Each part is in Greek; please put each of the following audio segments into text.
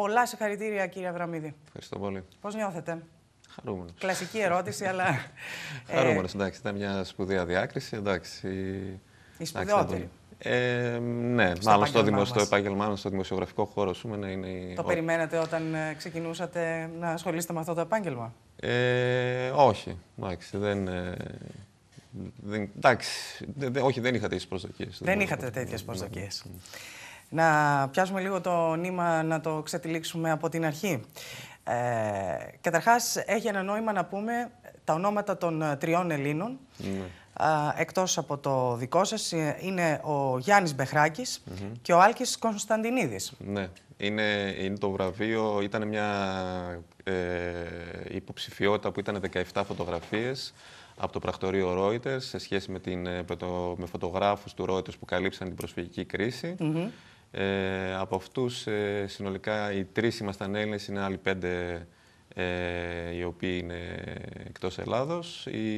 Πολλά συγχαρητήρια, κύριε Αβραμίδη. Ευχαριστώ πολύ. Πώς νιώθετε. Χαρούμενος. Κλασική ερώτηση, αλλά. Ε, Χαρούμενος, εντάξει. Ήταν μια σπουδαία διάκριση. Εντάξει. Η σπουδαιότερη. Ε, ναι, στο μάλλον στο, δημο, στο επάγγελμά στο δημοσιογραφικό χώρο, σούμε, ναι, είναι Το περιμένατε όταν ε, ξεκινούσατε να ασχολείστε με αυτό το επάγγελμα. Ε, όχι, εντάξει, δεν, ε, δεν, εντάξει, όχι, δεν είχατε τέτοιε προσδοκίες. Δεν, είχατε τέτοιες προσδοκίες. Ναι, ναι, ναι. Να πιάσουμε λίγο το νήμα να το ξετυλίξουμε από την αρχή. Ε, καταρχάς, έχει ένα νόημα να πούμε τα ονόματα των ε, τριών Ελλήνων. Ναι. εκτός από το δικό σας ε, είναι ο Γιάννης Μπεχράκης και ο Άλκης Κωνσταντινίδης. Ναι, είναι, είναι το βραβείο, ήταν μια ε, υποψηφιότητα που ήταν 17 φωτογραφίες από το πρακτορείο Reuters σε σχέση με, την, ε, το, με φωτογράφους του Reuters που καλύψαν την προσφυγική κρίση. Ε, από αυτούς ε, συνολικά οι τρεις ήμασταν Έλληνες, είναι άλλοι πέντε ε, οι οποίοι είναι εκτός Ελλάδος. Η,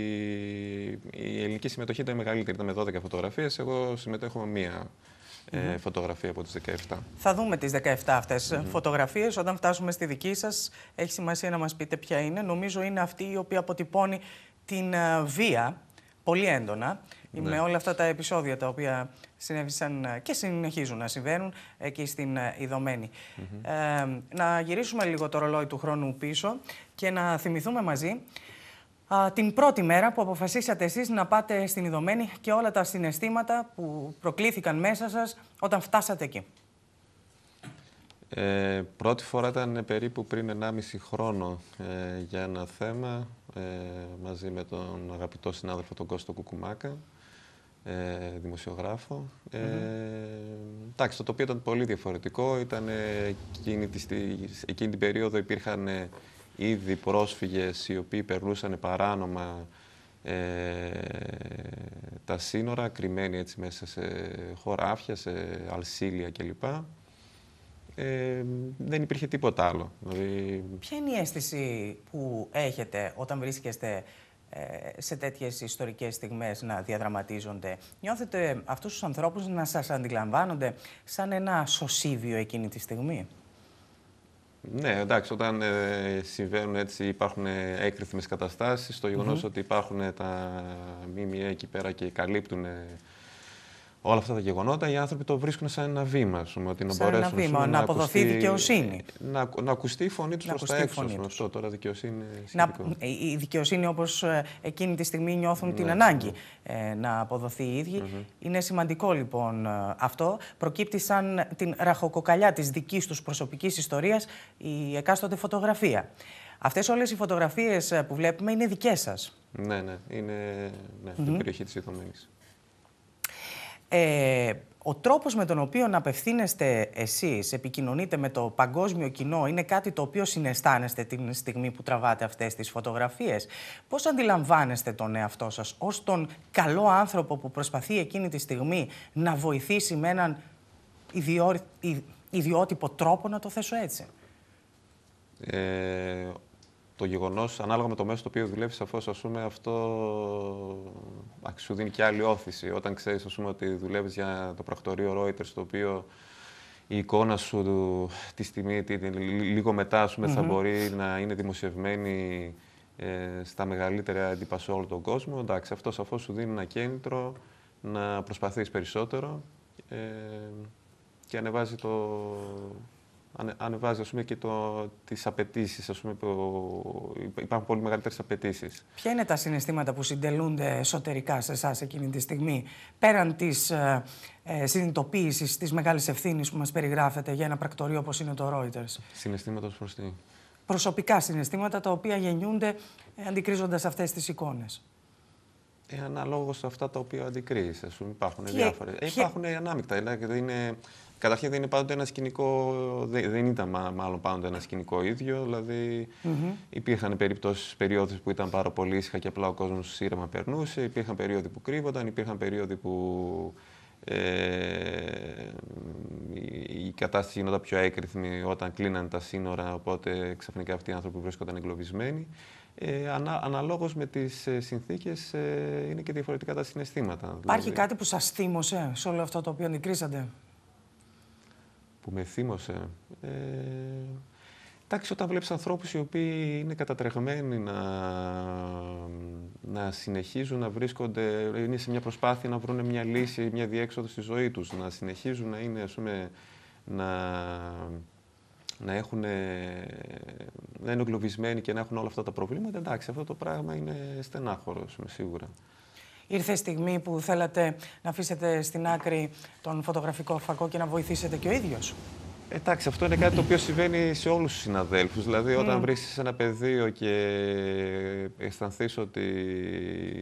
η ελληνική συμμετοχή ήταν μεγαλύτερη, ήταν με 12 φωτογραφίες, εγώ συμμετέχω με μία ε, φωτογραφία από τις 17. Θα δούμε τις 17 αυτές mm φωτογραφίες. Όταν φτάσουμε στη δική σας, έχει σημασία να μας πείτε ποια είναι. Νομίζω είναι αυτή η οποία αποτυπώνει την βία πολύ έντονα με ναι. όλα αυτά τα επεισόδια τα οποία συνέβησαν ε, και συνεχίζουν να συμβαίνουν εκεί στην ε, Ιδωμένη. Ε, να γυρίσουμε λίγο το ρολόι του χρόνου πίσω και να θυμηθούμε μαζί την πρώτη μέρα που αποφασίσατε εσείς να πάτε στην Ιδωμένη και όλα τα συναισθήματα που προκλήθηκαν μέσα σας όταν φτάσατε εκεί. Ε, πρώτη φορά ήταν περίπου πριν 1,5 χρόνο για ένα θέμα ε, μαζί με τον αγαπητό συνάδελφο τον Κώστο Κουκουμάκα, ε, δημοσιογράφο. Ε, εντάξει, το τοπίο ήταν πολύ διαφορετικό. Ήταν εκείνη, την περίοδο υπήρχαν ε, ήδη πρόσφυγες οι οποίοι περνούσαν παράνομα ε, τα σύνορα, κρυμμένοι έτσι μέσα σε χωράφια, σε αλσίλια κλπ δεν υπήρχε τίποτα άλλο. Δηλαδή, Ποια είναι η αίσθηση που έχετε όταν βρίσκεστε ε, σε τέτοιες ιστορικές στιγμές να διαδραματίζονται. Νιώθετε αυτούς τους ανθρώπους να σας αντιλαμβάνονται σαν ένα σωσίβιο εκείνη τη στιγμή. Ναι, εντάξει, όταν ε, συμβαίνουν έτσι, υπάρχουν ε, έκρηθμες καταστάσεις, το γεγονός ότι υπάρχουν τα ΜΜΕ εκεί πέρα και καλύπτουν όλα αυτά τα γεγονότα, οι άνθρωποι το βρίσκουν σαν ένα βήμα. να σαν μπορέσουν, ένα βήμα, σούμε, να, να αποδοθεί η δικαιοσύνη. Ε, να, να ακουστεί η φωνή τους προς τα έξω. Τους. Αυτό τώρα δικαιοσύνη. Να, ε, η δικαιοσύνη όπως ε, εκείνη τη στιγμή νιώθουν την ναι, ανάγκη ναι. να αποδοθεί οι ιδιοι Είναι σημαντικό λοιπόν αυτό. Προκύπτει σαν την ραχοκοκαλιά της δικής τους προσωπικής ιστορίας η εκάστοτε φωτογραφία. Αυτές όλες οι φωτογραφίες που βλέπουμε είναι δικές σας. Ναι, ναι. Είναι ναι, mm-hmm. την περιοχή τη ε, ο τρόπος με τον οποίο να απευθύνεστε εσείς, επικοινωνείτε με το παγκόσμιο κοινό, είναι κάτι το οποίο συναισθάνεστε την στιγμή που τραβάτε αυτές τις φωτογραφίες. Πώς αντιλαμβάνεστε τον εαυτό σας ως τον καλό άνθρωπο που προσπαθεί εκείνη τη στιγμή να βοηθήσει με έναν ιδιό, ιδιότυπο τρόπο, να το θέσω έτσι. Ε, το γεγονός, ανάλογα με το μέσο το οποίο δουλεύεις, σαφώς αυτό σου δίνει και άλλη όθηση. Όταν ξέρεις ότι δουλεύεις για το πρακτορείο Reuters, το οποίο η εικόνα σου τη στιγμή, λίγο μετά, ας θα μπορεί να είναι δημοσιευμένη ε, στα μεγαλύτερα έντυπα σε όλο τον κόσμο. Εντάξει, αυτό σαφώς σου δίνει ένα κέντρο να προσπαθείς περισσότερο ε, και ανεβάζει το, αν, ας πούμε, και τις απαιτήσεις, υπάρχουν πολύ μεγαλύτερες απαιτήσεις. Ποια είναι τα συναισθήματα που συντελούνται εσωτερικά σε εσάς εκείνη τη στιγμή, πέραν της ε, ε συνειδητοποίησης της μεγάλης ευθύνης που μας περιγράφεται για ένα πρακτορείο όπως είναι το Reuters. Συναισθήματα προς τι. Προσωπικά συναισθήματα τα οποία γεννιούνται ε, αντικρίζοντας αυτές τις εικόνες. Ε, Αναλόγως σε αυτά τα οποία αντικρύεις, ας πούμε, υπάρχουν και... διάφορες. Ε, υπάρχουν ε, ανάμεικτα. Ε, είναι... Καταρχήν δεν είναι πάντοτε ένα σκηνικό, δεν ήταν μάλλον πάντοτε ένα σκηνικό ίδιο. Δηλαδή mm-hmm. υπήρχαν περιπτώσεις, περιόδους που ήταν πάρα πολύ ήσυχα και απλά ο κόσμος σύρεμα περνούσε. Υπήρχαν περίοδοι που κρύβονταν, υπήρχαν περίοδοι που ε, η κατάσταση γινόταν πιο έκριθμη όταν κλείναν τα σύνορα, οπότε ξαφνικά αυτοί οι άνθρωποι βρίσκονταν εγκλωβισμένοι ε, ανα, αναλόγως με τις ε, συνθήκες ε, είναι και διαφορετικά τα συναισθήματα. Δηλαδή. Υπάρχει κάτι που σας θύμωσε σε όλο αυτό το οποίο νικρίσατε. Που με θύμωσε. Ε, εντάξει, όταν βλέπεις ανθρώπους οι οποίοι είναι κατατρεγμένοι να, να συνεχίζουν να βρίσκονται, είναι σε μια προσπάθεια να βρουν μια λύση, μια διέξοδο στη ζωή τους, να συνεχίζουν να είναι, ας πούμε, να να, έχουν, ε, να είναι εγκλωβισμένοι και να έχουν όλα αυτά τα προβλήματα, εντάξει, αυτό το πράγμα είναι στενάχωρο, είμαι σίγουρα. Ήρθε η στιγμή που θέλατε να αφήσετε στην άκρη τον φωτογραφικό φακό και να βοηθήσετε και ο ίδιος. Εντάξει, αυτό είναι κάτι το οποίο συμβαίνει σε όλους τους συναδέλφους. Δηλαδή, όταν mm. ένα πεδίο και αισθανθείς ότι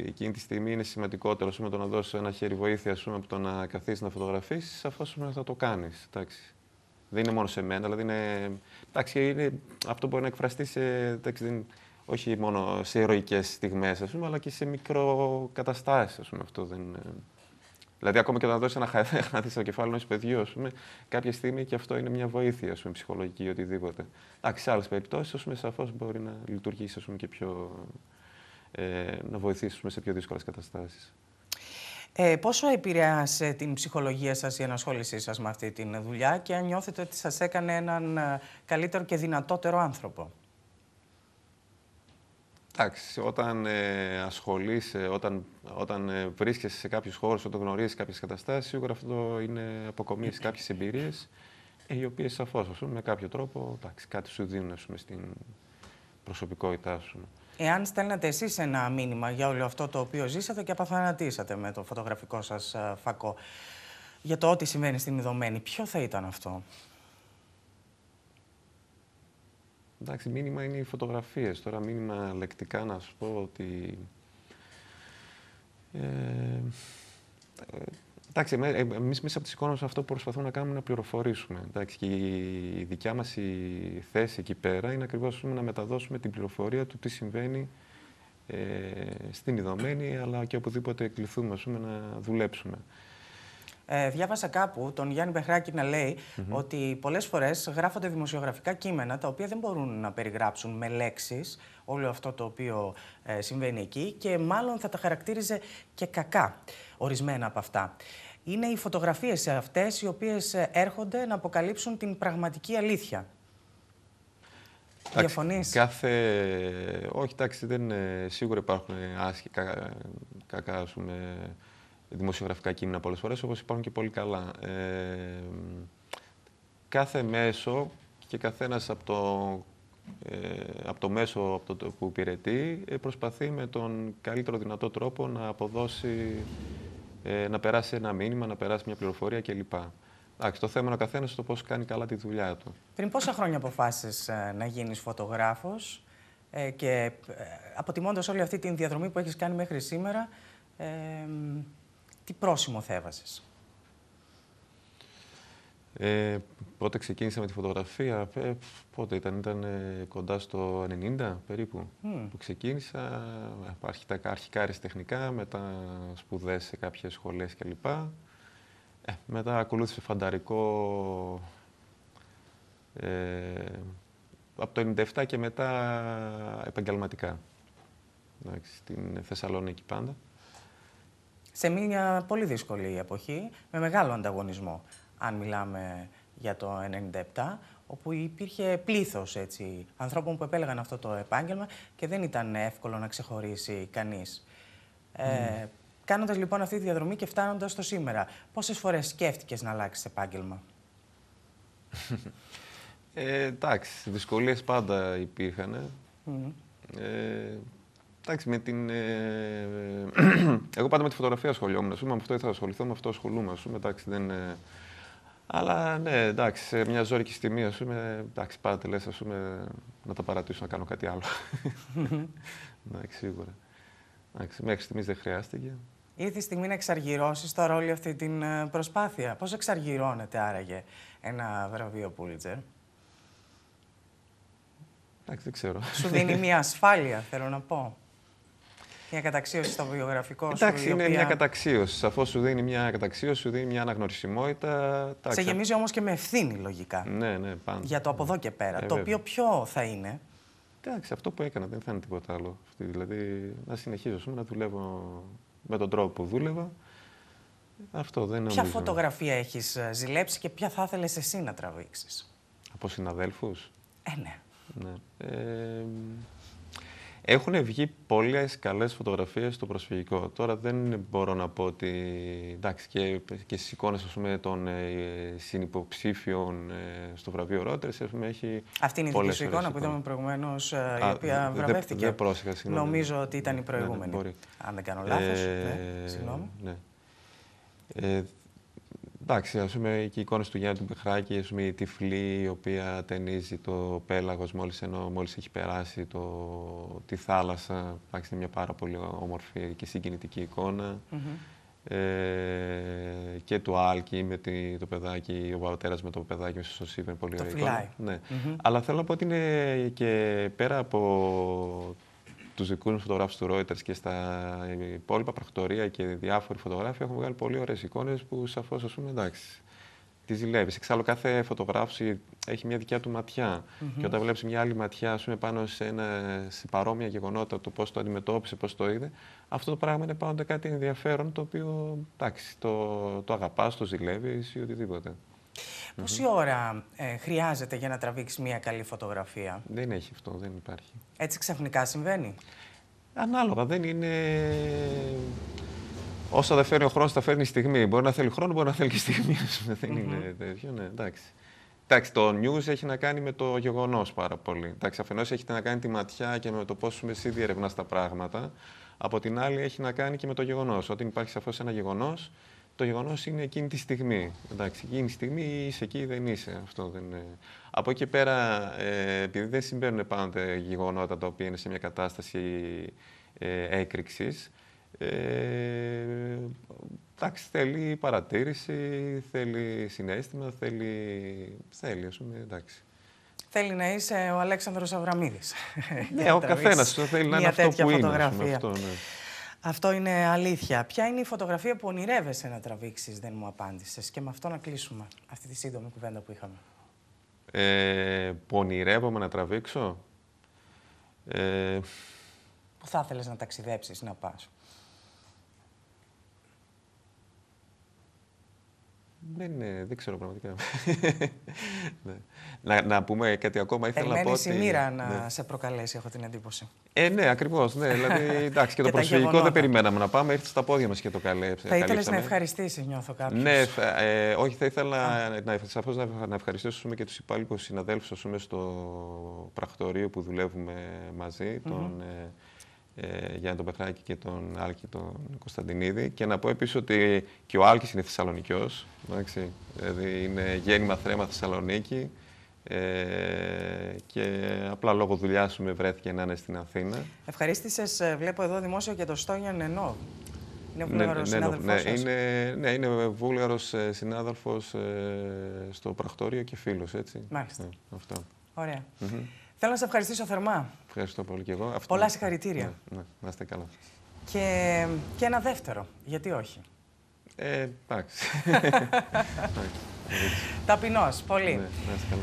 εκείνη τη στιγμή είναι σημαντικότερο σούμε, το να δώσεις ένα χέρι βοήθεια σούμε, από το να καθίσεις να φωτογραφίσεις, σαφώς θα το κάνεις. Εντάξει. Δεν είναι μόνο σε μένα, δηλαδή είναι. Εντάξει, είναι... αυτό μπορεί να εκφραστεί σε. Εντάξει, δεν... Όχι μόνο σε ηρωικές στιγμές, αλλά και σε μικροκαταστάσεις, ας πούμε. Αυτό δεν... Ε, δηλαδή, ακόμα και όταν δώσεις ένα χαθί στο κεφάλι ενός παιδιού, πούμε, κάποια στιγμή και αυτό είναι μια βοήθεια, ας πούμε, ψυχολογική ή οτιδήποτε. Εντάξει, σε άλλες περιπτώσεις, σαφώς μπορεί να λειτουργήσει πούμε, και πιο. Ε, να βοηθήσει σε πιο δύσκολες καταστάσεις. Ε, πόσο επηρέασε την ψυχολογία σας η ενασχόλησή σας με αυτή τη δουλειά και αν νιώθετε ότι σας έκανε έναν ε, καλύτερο και δυνατότερο άνθρωπο. Εντάξει, όταν ε, όταν, όταν ε, βρίσκεσαι σε κάποιους χώρους, όταν γνωρίζεις κάποιες καταστάσεις, σίγουρα αυτό είναι αποκομίσει ε, κάποιε εμπειρίε, οι οποίες πούμε με κάποιο τρόπο εντάξει, κάτι σου δίνουν στην προσωπικότητά σου. Εάν στέλνατε εσείς ένα μήνυμα για όλο αυτό το οποίο ζήσατε και απαθανατήσατε με το φωτογραφικό σας ε, φακό για το ό,τι συμβαίνει στην Ιδωμένη, ποιο θα ήταν αυτό. Εντάξει, μήνυμα είναι οι φωτογραφίες. Τώρα μήνυμα λεκτικά να σου πω ότι... Ε, Εντάξει, ε, εμείς μέσα από τι εικόνε αυτό που προσπαθούμε να κάνουμε να πληροφορήσουμε. Εντάξει, και η δικιά μας θέση εκεί πέρα είναι ακριβώς να μεταδώσουμε την πληροφορία του τι συμβαίνει ε, στην ειδωμένη, αλλά και οπουδήποτε εκκληθούμε να δουλέψουμε. Ε, διάβασα κάπου τον Γιάννη Μπεχράκη να λεει ότι πολλές φορές γράφονται δημοσιογραφικά κείμενα τα οποία δεν μπορούν να περιγράψουν με λέξεις όλο αυτό το οποίο ε, συμβαίνει εκεί και μάλλον θα τα χαρακτήριζε και κακά ορισμένα από αυτά είναι οι φωτογραφίες αυτές οι οποίες ε, έρχονται να αποκαλύψουν την πραγματική αλήθεια. Διαφωνείς. Κάθε... Όχι, εντάξει, δεν ε, σίγουρα υπάρχουν άσχη, κακά, ας πούμε, δημοσιογραφικά κείμενα πολλές φορές, όπως υπάρχουν και πολύ καλά. Ε, κάθε μέσο και καθένας από το, ε, από το μέσο από το, που υπηρετεί ε, προσπαθεί με τον καλύτερο δυνατό τρόπο να αποδώσει ε, να περάσει ένα μήνυμα, να περάσει μια πληροφορία κλπ. Εντάξει, το θέμα είναι ο καθένας το πώς κάνει καλά τη δουλειά του. Πριν πόσα χρόνια αποφάσισες ε, να γίνεις φωτογράφος ε, και ε, αποτιμώντας όλη αυτή την διαδρομή που έχεις κάνει μέχρι σήμερα, τι πρόσημο θέβασες. Ε, πρώτα ξεκίνησα με τη φωτογραφία, ε, πότε ήταν, ήταν ε, κοντά στο 90 περίπου που ξεκίνησα. Αρχικά, αρχικά αριστεχνικά, μετά σπουδές σε κάποιες σχολές κλπ. Ε, μετά ακολούθησε φανταρικό ε, από το 97 και μετά επαγγελματικά. Στην Θεσσαλονίκη πάντα. Σε μια πολύ δύσκολη εποχή, με μεγάλο ανταγωνισμό αν μιλάμε για το 1997, όπου υπήρχε πλήθος έτσι, ανθρώπων που επέλεγαν αυτό το επάγγελμα και δεν ήταν εύκολο να ξεχωρίσει κανείς. Mm. Ε, ναι. Κάνοντας λοιπόν αυτή τη διαδρομή και φτάνοντας στο σήμερα, πόσες φορές σκέφτηκες να αλλάξεις επάγγελμα? Ε, εντάξει, δυσκολίες πάντα υπήρχαν. Ε, ε εντάξει, με την... Ε, εγώ πάντα με τη φωτογραφία ασχολιόμουν, αυτό ήθελα να ασχοληθώ, με αυτό ασχολούμαι, εντάξει, δεν... Αλλά ναι, εντάξει, σε μια ζώρικη στιγμή, ας πούμε, εντάξει, πάρα πούμε, να τα παρατήσω να κάνω κάτι άλλο. Ναι, σίγουρα. Εντάξει, μέχρι στιγμής δεν χρειάστηκε. Ήρθε η στιγμή να εξαργυρώσεις τώρα όλη αυτή την ε, προσπάθεια. Πώς εξαργυρώνεται άραγε ένα βραβείο Πούλιτζερ. Εντάξει, δεν ξέρω. Σου δίνει μια ασφάλεια, θέλω να πω. Μια καταξίωση στο βιογραφικό σου. Εντάξει, είναι μια καταξίωση. Σαφώς σου δίνει μια καταξίωση, σου δίνει μια αναγνωρισιμότητα. Σε γεμίζει όμως και με ευθύνη λογικά. Ναι, ναι, πάντα. Για το από εδώ και πέρα. Ε, το οποίο ποιο θα είναι. Εντάξει, αυτό που έκανα δεν θα είναι τίποτα άλλο. Δηλαδή να συνεχίζω να δουλεύω με τον τρόπο που δούλευα. Αυτό δεν είναι Ποια φωτογραφία έχεις ε, ζηλέψει και ποια θα ήθελες εσύ να τραβήξεις. Από συναδέλφους. Ε, ναι. ναι. Ε, έχουν βγει πολλές καλές φωτογραφίες στο προσφυγικό. Τώρα δεν μπορώ να πω ότι. Εντάξει, και, και στις εικόνες των ε, συνυποψήφιων ε, στο βραβείο Ρότερ έχει. Αυτή είναι η δική σου εικόνα που είδαμε προηγουμένως, ε, η οποία βραβεύτηκε. Δεν πρόσεχα, συγγνώμη. Ναι. Νομίζω ότι ήταν η ναι, ναι, προηγούμενη. Αν δεν κάνω λάθος. Ε, συγγνώμη. Ναι. Ε, Εντάξει, ας πούμε, και οι εικόνες του Γιάννη του Μπεχράκη, ας πούμε, η τυφλή η οποία ταινίζει το πέλαγος μόλις, ενώ, μόλις έχει περάσει το, τη θάλασσα. Εντάξει, είναι μια πάρα πολύ όμορφη και συγκινητική εικόνα. ε, και του Άλκη με τη, το παιδάκι, ο βαροτέρας με το παιδάκι στο Σωσίβ πολύ ωραία εικόνα. Ναι. Αλλά θέλω να πω ότι είναι και πέρα από τους δικού μου φωτογράφους του Reuters και στα υπόλοιπα πρακτορία και διάφοροι φωτογράφοι έχουν βγάλει πολύ ωραίες εικόνες που σαφώς ας πούμε εντάξει. Τις ζηλεύεις. Εξάλλου, κάθε φωτογράφο έχει μια δικιά του ματια Και όταν βλέπεις μια άλλη ματιά, ας πούμε, πάνω σε, ένα, παρόμοια γεγονότα, το πώς το αντιμετώπισε, πώς το είδε, αυτό το πράγμα είναι πάντα κάτι ενδιαφέρον το οποίο εντάξει, το, το αγαπάς, το ζηλεύεις ή οτιδήποτε. Πόση ώρα ε, χρειάζεται για να τραβήξεις μια καλή φωτογραφία. Δεν έχει αυτό, δεν υπάρχει. Έτσι ξαφνικά συμβαίνει. Ανάλογα, δεν είναι. Όσα δεν φέρνει ο χρόνος, τα φέρνει η στιγμή. Μπορεί να θέλει χρόνο, μπορεί να θέλει και στιγμή. δεν είναι τέτοιο, ναι, εντάξει. Εντάξει, το νιουζ έχει να κάνει με το γεγονός πάρα πολύ. Εντάξει, αφενός έχει να κάνει τη ματιά και με το πώς εσύ διερευνάς τα πράγματα. Από την άλλη, έχει να κάνει και με το γεγονός. Όταν υπάρχει σαφώς ένα γεγονός, το γεγονός είναι εκείνη τη στιγμή. Εντάξει, εκείνη τη στιγμή είσαι εκεί δεν είσαι. Αυτό δεν είναι. Από εκεί πέρα, ε, επειδή δεν συμβαίνουν πάντα γεγονότα τα οποία είναι σε μια κατάσταση ε, έκρηξης, ε, εντάξει, θέλει παρατήρηση, θέλει συνέστημα, θέλει. θέλει, πούμε, εντάξει. Θέλει να είσαι ο Αλέξανδρος Αβραμίδης. ναι, ο καθένας θέλει να είναι αυτό που είναι. Αυτό, ναι. Αυτό είναι αλήθεια. Ποια είναι η φωτογραφία που ονειρεύεσαι να τραβήξεις, δεν μου απάντησες. Και με αυτό να κλείσουμε αυτή τη σύντομη κουβέντα που είχαμε. Ε, που να τραβήξω. Ε... Που θα ήθελες να ταξιδέψεις, να πας. Δεν, ναι, ναι, δεν ξέρω πραγματικά. Ναι. να, να πούμε κάτι ακόμα. Ήθελα Περιμένεις να πω ότι... η μοίρα να σε προκαλέσει, έχω την εντύπωση. Ε, ναι, ακριβώς. Ναι. δηλαδή, εντάξει, και το προσφυγικό δεν περιμέναμε να πάμε. Ήρθε στα πόδια μας και το καλέψαμε. Θα ήθελες να ευχαριστήσει, νιώθω κάποιος. Ναι, ε, όχι, θα ήθελα να, σαφώς να ευχαριστήσουμε και τους υπάλληλου συναδέλφου στο πρακτορείο που δουλεύουμε τον, ε, ε, Γιάννη τον Πετράκη και τον Άλκη τον Κωνσταντινίδη. Και να πω επίσης ότι και ο Άλκης είναι Θεσσαλονικιός, δηλαδή είναι γέννημα θρέμα Θεσσαλονίκη ε, και απλά λόγω δουλειάς σου βρέθηκε να είναι στην Αθήνα. Ευχαρίστησες, ε, βλέπω εδώ δημόσιο και το Στόνιαν Νενό. Είναι ναι, βούλγαρος ναι, ναι, ναι, είναι, ναι, είναι ε, συνάδελφος ε, στο πρακτόριο και φίλος, Μάλιστα. Ναι, αυτό. Ωραία. Θέλω να σε ευχαριστήσω θερμά. Ευχαριστώ πολύ και εγώ. Αυτό... Πολλά συγχαρητήρια. Ναι, ναι, να είστε καλά. Και, και ένα δεύτερο. Γιατί όχι. Ε, εντάξει. Ταπεινός, πολύ. Ναι, να είστε καλά.